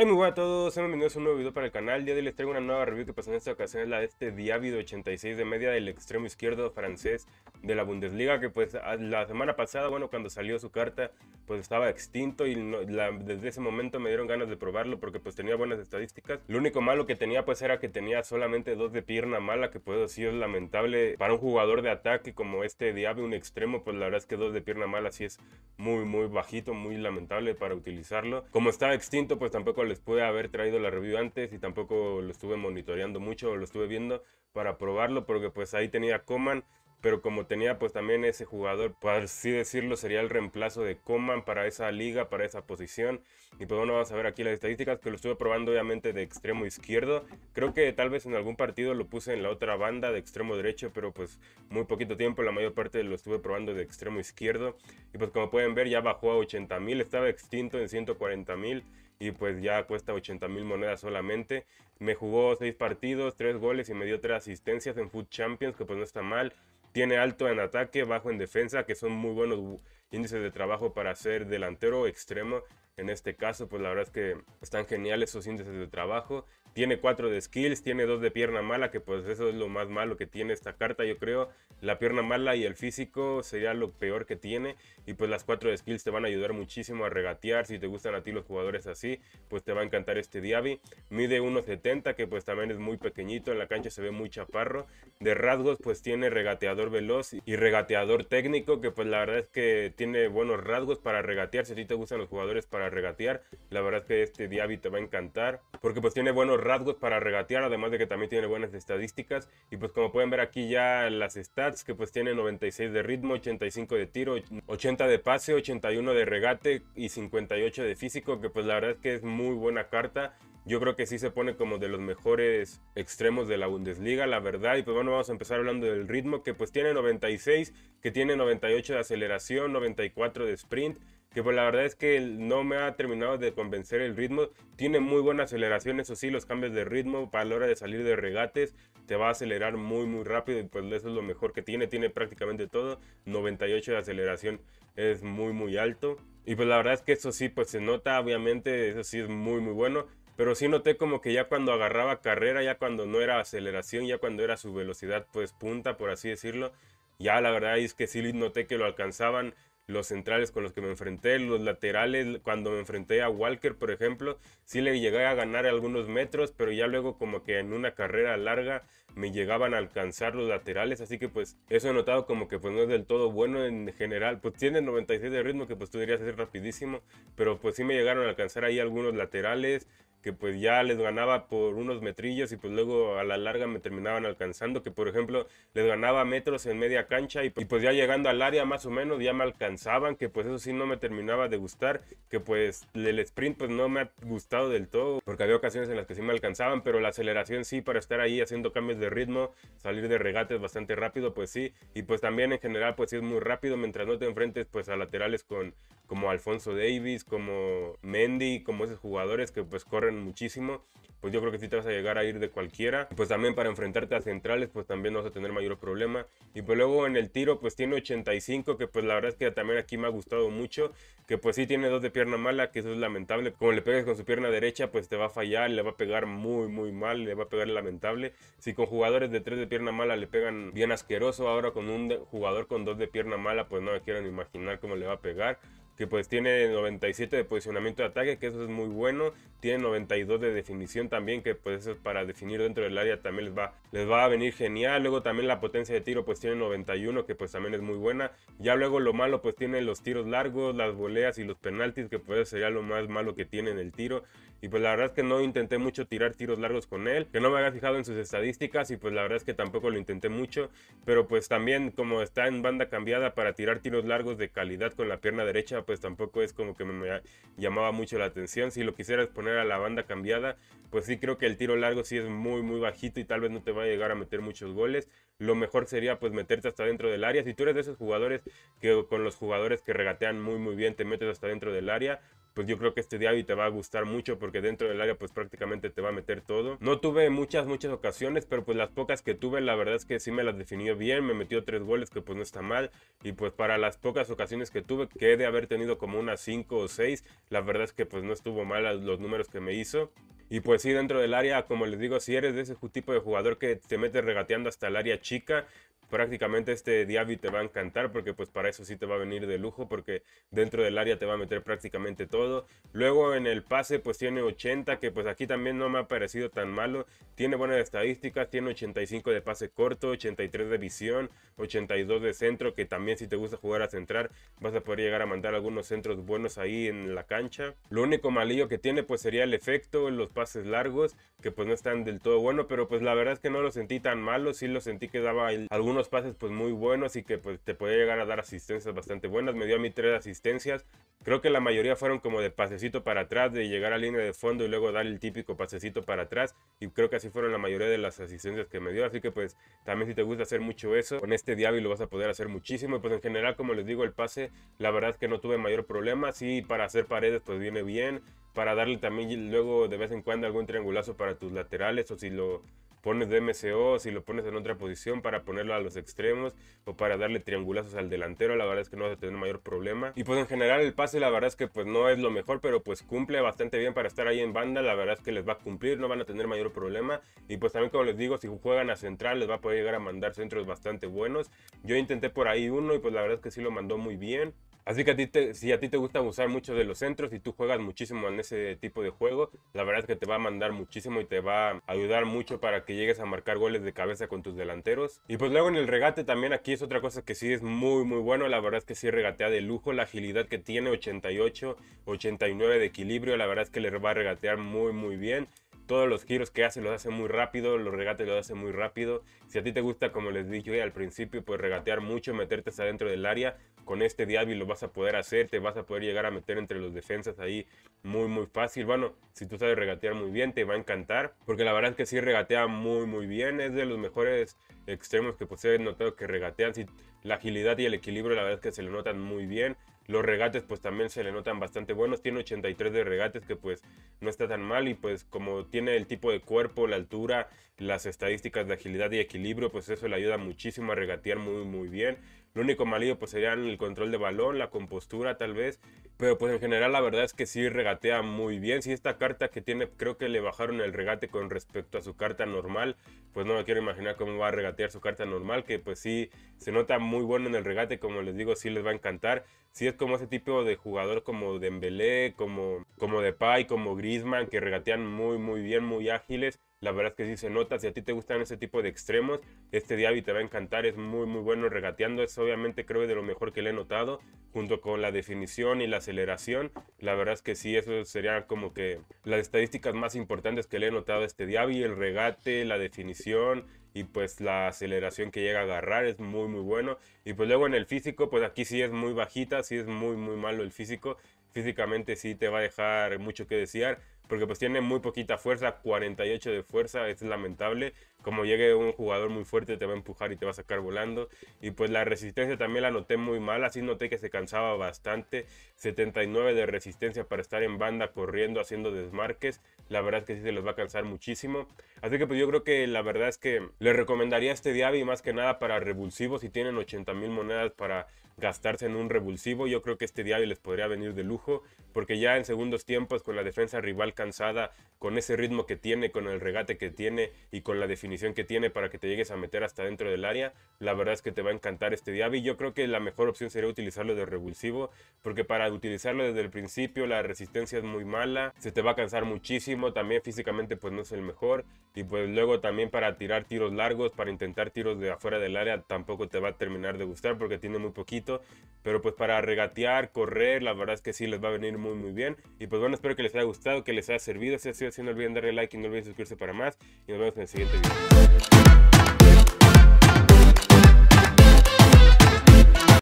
Hola muy buenas a todos, sean bienvenidos a un nuevo video para el canal. día de hoy les traigo una nueva review que pasó en esta ocasión, es la de este Diávido 86 de media del extremo izquierdo francés de la Bundesliga, que pues la semana pasada, bueno, cuando salió su carta, pues estaba extinto y desde ese momento me dieron ganas de probarlo porque pues tenía buenas estadísticas. Lo único malo que tenía pues era que tenía solamente dos de pierna mala, que pues sí es lamentable para un jugador de ataque como este Diaby, un extremo, pues la verdad es que dos de pierna mala sí es muy, muy bajito, muy lamentable para utilizarlo. Como estaba extinto, pues tampoco les pude haber traído la review antes y tampoco lo estuve monitoreando mucho, o lo estuve viendo para probarlo, porque pues ahí tenía Coman, pero como tenía pues también ese jugador, por así decirlo, sería el reemplazo de Coman para esa liga, para esa posición. Y pues bueno, vamos a ver aquí las estadísticas que lo estuve probando obviamente de extremo izquierdo. Creo que tal vez en algún partido lo puse en la otra banda de extremo derecho, pero pues muy poquito tiempo, la mayor parte lo estuve probando de extremo izquierdo. Y pues como pueden ver ya bajó a 80.000 estaba extinto en 140.000 y pues ya cuesta 80 mil monedas solamente. Me jugó 6 partidos, 3 goles y me dio 3 asistencias en Food Champions, que pues no está mal. Tiene alto en ataque, bajo en defensa, que son muy buenos índices de trabajo para ser delantero extremo en este caso, pues la verdad es que están geniales esos índices de trabajo. Tiene 4 de skills, tiene 2 de pierna mala, que pues eso es lo más malo que tiene esta carta, yo creo. La pierna mala y el físico sería lo peor que tiene. Y pues las 4 de skills te van a ayudar muchísimo a regatear. Si te gustan a ti los jugadores así, pues te va a encantar este Diaby. Mide 1.70, que pues también es muy pequeñito. En la cancha se ve muy chaparro. De rasgos, pues tiene regateador veloz y regateador técnico, que pues la verdad es que tiene buenos rasgos para regatear. Si a ti te gustan los jugadores para regatear. La verdad es que este Diaby te va a encantar porque pues tiene buenos rasgos para regatear, además de que también tiene buenas estadísticas. Y pues como pueden ver aquí ya las stats que pues tiene 96 de ritmo, 85 de tiro, 80 de pase, 81 de regate y 58 de físico, que pues la verdad es que es muy buena carta. Yo creo que sí se pone como de los mejores extremos de la Bundesliga, la verdad. Y pues bueno, vamos a empezar hablando del ritmo, que pues tiene 96, que tiene 98 de aceleración, 94 de sprint, que pues la verdad es que no me ha terminado de convencer el ritmo. Tiene muy buena aceleración, eso sí, los cambios de ritmo para la hora de salir de regates te va a acelerar muy muy rápido y pues eso es lo mejor que tiene, tiene prácticamente todo. 98 de aceleración es muy muy alto. Y pues la verdad es que eso sí, pues se nota, obviamente, eso sí es muy muy bueno pero sí noté como que ya cuando agarraba carrera, ya cuando no era aceleración, ya cuando era su velocidad pues punta, por así decirlo, ya la verdad es que sí noté que lo alcanzaban los centrales con los que me enfrenté, los laterales, cuando me enfrenté a Walker, por ejemplo, sí le llegué a ganar algunos metros, pero ya luego como que en una carrera larga me llegaban a alcanzar los laterales, así que pues eso he notado como que pues no es del todo bueno en general, pues tiene 96 de ritmo que pues tú dirías es rapidísimo, pero pues sí me llegaron a alcanzar ahí algunos laterales, que pues ya les ganaba por unos metrillos y pues luego a la larga me terminaban alcanzando, que por ejemplo les ganaba metros en media cancha y, pues ya llegando al área más o menos ya me alcanzaban, que pues eso sí no me terminaba de gustar, que pues el sprint pues no me ha gustado del todo, porque había ocasiones en las que sí me alcanzaban, pero la aceleración sí para estar ahí haciendo cambios de ritmo, salir de regates bastante rápido, pues sí, y pues también en general pues sí es muy rápido mientras no te enfrentes pues a laterales con como Alfonso Davis, como Mendy, como esos jugadores que pues corren muchísimo, pues yo creo que sí te vas a llegar a ir de cualquiera. Pues también para enfrentarte a centrales, pues también vas a tener mayor problema. Y pues luego en el tiro, pues tiene 85, que pues la verdad es que también aquí me ha gustado mucho, que pues sí tiene dos de pierna mala, que eso es lamentable. Como le pegues con su pierna derecha, pues te va a fallar, le va a pegar muy, muy mal, le va a pegar lamentable. Si con jugadores de tres de pierna mala le pegan bien asqueroso, ahora con un jugador con dos de pierna mala, pues no me quiero ni imaginar cómo le va a pegar que pues tiene 97 de posicionamiento de ataque, que eso es muy bueno. Tiene 92 de definición también, que pues eso es para definir dentro del área también les va, les va a venir genial. Luego también la potencia de tiro pues tiene 91, que pues también es muy buena. Ya luego lo malo pues tiene los tiros largos, las voleas y los penaltis, que pues sería lo más malo que tiene en el tiro. Y pues la verdad es que no intenté mucho tirar tiros largos con él, que no me había fijado en sus estadísticas y pues la verdad es que tampoco lo intenté mucho, pero pues también como está en banda cambiada para tirar tiros largos de calidad con la pierna derecha, pues tampoco es como que me, llamaba mucho la atención. Si lo quisieras poner a la banda cambiada, pues sí creo que el tiro largo sí es muy muy bajito y tal vez no te va a llegar a meter muchos goles. Lo mejor sería pues meterte hasta dentro del área. Si tú eres de esos jugadores que con los jugadores que regatean muy muy bien te metes hasta dentro del área, pues yo creo que este diario te va a gustar mucho porque dentro del área pues prácticamente te va a meter todo. No tuve muchas, muchas ocasiones, pero pues las pocas que tuve la verdad es que sí me las definió bien, me metió tres goles que pues no está mal y pues para las pocas ocasiones que tuve, que he de haber tenido como unas cinco o seis. la verdad es que pues no estuvo mal los números que me hizo. Y pues sí, dentro del área, como les digo, si eres de ese tipo de jugador que te metes regateando hasta el área chica, prácticamente este Diaby te va a encantar porque pues para eso sí te va a venir de lujo porque dentro del área te va a meter prácticamente todo. Luego en el pase pues tiene 80 que pues aquí también no me ha parecido tan malo. Tiene buenas estadísticas, tiene 85 de pase corto, 83 de visión, 82 de centro que también si te gusta jugar a centrar vas a poder llegar a mandar algunos centros buenos ahí en la cancha. Lo único malillo que tiene pues sería el efecto, En los pases largos que pues no están del todo bueno pero pues la verdad es que no lo sentí tan malo, si lo sentí que daba algunos pases pues muy buenos y que pues te puede llegar a dar asistencias bastante buenas. Me dio a mí tres asistencias. Creo que la mayoría fueron como de pasecito para atrás, de llegar a línea de fondo y luego dar el típico pasecito para atrás. Y creo que así fueron la mayoría de las asistencias que me dio. Así que pues también si te gusta hacer mucho eso, con este diablo lo vas a poder hacer muchísimo. pues en general, como les digo, el pase, la verdad es que no tuve mayor problema. Sí, para hacer paredes pues viene bien. Para darle también luego de vez en cuando algún triangulazo para tus laterales o si lo pones de MCO, si lo pones en otra posición para ponerlo a los extremos o para darle triangulazos al delantero, la verdad es que no vas a tener mayor problema. Y pues en general el pase la verdad es que pues no es lo mejor, pero pues cumple bastante bien para estar ahí en banda, la verdad es que les va a cumplir, no van a tener mayor problema. Y pues también como les digo, si juegan a central les va a poder llegar a mandar centros bastante buenos. Yo intenté por ahí uno y pues la verdad es que sí lo mandó muy bien. Así que a ti si a ti te gusta usar mucho de los centros y tú juegas muchísimo en ese tipo de juego, la verdad es que te va a mandar muchísimo y te va a ayudar mucho para que llegues a marcar goles de cabeza con tus delanteros. Y pues luego en el regate también aquí es otra cosa que sí es muy muy bueno, la verdad es que sí regatea de lujo, la agilidad que tiene 88, 89 de equilibrio, la verdad es que le va a regatear muy muy bien todos los giros que hace los hace muy rápido, los regates los hace muy rápido. Si a ti te gusta, como les dije al principio, pues regatear mucho, meterte hasta dentro del área, con este Diablo lo vas a poder hacer, te vas a poder llegar a meter entre los defensas ahí muy, muy fácil. Bueno, si tú sabes regatear muy bien, te va a encantar, porque la verdad es que sí regatea muy, muy bien. Es de los mejores extremos que poseen pues, he notado que regatean. la agilidad y el equilibrio, la verdad es que se lo notan muy bien. Los regates pues también se le notan bastante buenos, tiene 83 de regates que pues no está tan mal y pues como tiene el tipo de cuerpo, la altura, las estadísticas de agilidad y equilibrio, pues eso le ayuda muchísimo a regatear muy muy bien. Lo único malido pues serían el control de balón, la compostura tal vez pero pues en general la verdad es que sí regatea muy bien. Si esta carta que tiene, creo que le bajaron el regate con respecto a su carta normal. Pues no me quiero imaginar cómo va a regatear su carta normal. Que pues sí se nota muy bueno en el regate. Como les digo, sí les va a encantar. Si es como ese tipo de jugador como Dembélé, como, como Depay, como Griezmann. Que regatean muy muy bien, muy ágiles. La verdad es que sí se nota. Si a ti te gustan ese tipo de extremos, este Diaby te va a encantar. Es muy, muy bueno regateando. Es obviamente, creo, de lo mejor que le he notado. Junto con la definición y la aceleración. La verdad es que sí, eso sería como que las estadísticas más importantes que le he notado a este Diaby. El regate, la definición y pues la aceleración que llega a agarrar es muy muy bueno y pues luego en el físico pues aquí sí es muy bajita sí es muy muy malo el físico físicamente sí te va a dejar mucho que desear porque pues tiene muy poquita fuerza, 48 de fuerza, es lamentable. Como llegue un jugador muy fuerte te va a empujar y te va a sacar volando. Y pues la resistencia también la noté muy mal, así noté que se cansaba bastante. 79 de resistencia para estar en banda corriendo, haciendo desmarques. La verdad es que sí se les va a cansar muchísimo. Así que pues yo creo que la verdad es que les recomendaría este Diaby más que nada para revulsivos si tienen 80 mil monedas para gastarse en un revulsivo. Yo creo que este Diablo les podría venir de lujo, porque ya en segundos tiempos, con la defensa rival cansada, con ese ritmo que tiene, con el regate que tiene y con la definición que tiene para que te llegues a meter hasta dentro del área, la verdad es que te va a encantar este diario. Yo creo que la mejor opción sería utilizarlo de revulsivo, porque para utilizarlo desde el principio la resistencia es muy mala, se te va a cansar muchísimo, también físicamente pues no es el mejor, y pues luego también para tirar tiros largos, para intentar tiros de afuera del área, tampoco te va a terminar de gustar porque tiene muy poquito pero pues para regatear, correr, la verdad es que sí les va a venir muy muy bien. Y pues bueno, espero que les haya gustado, que les haya servido. Si ha sido así, no olviden darle like y no olviden suscribirse para más. Y nos vemos en el siguiente video.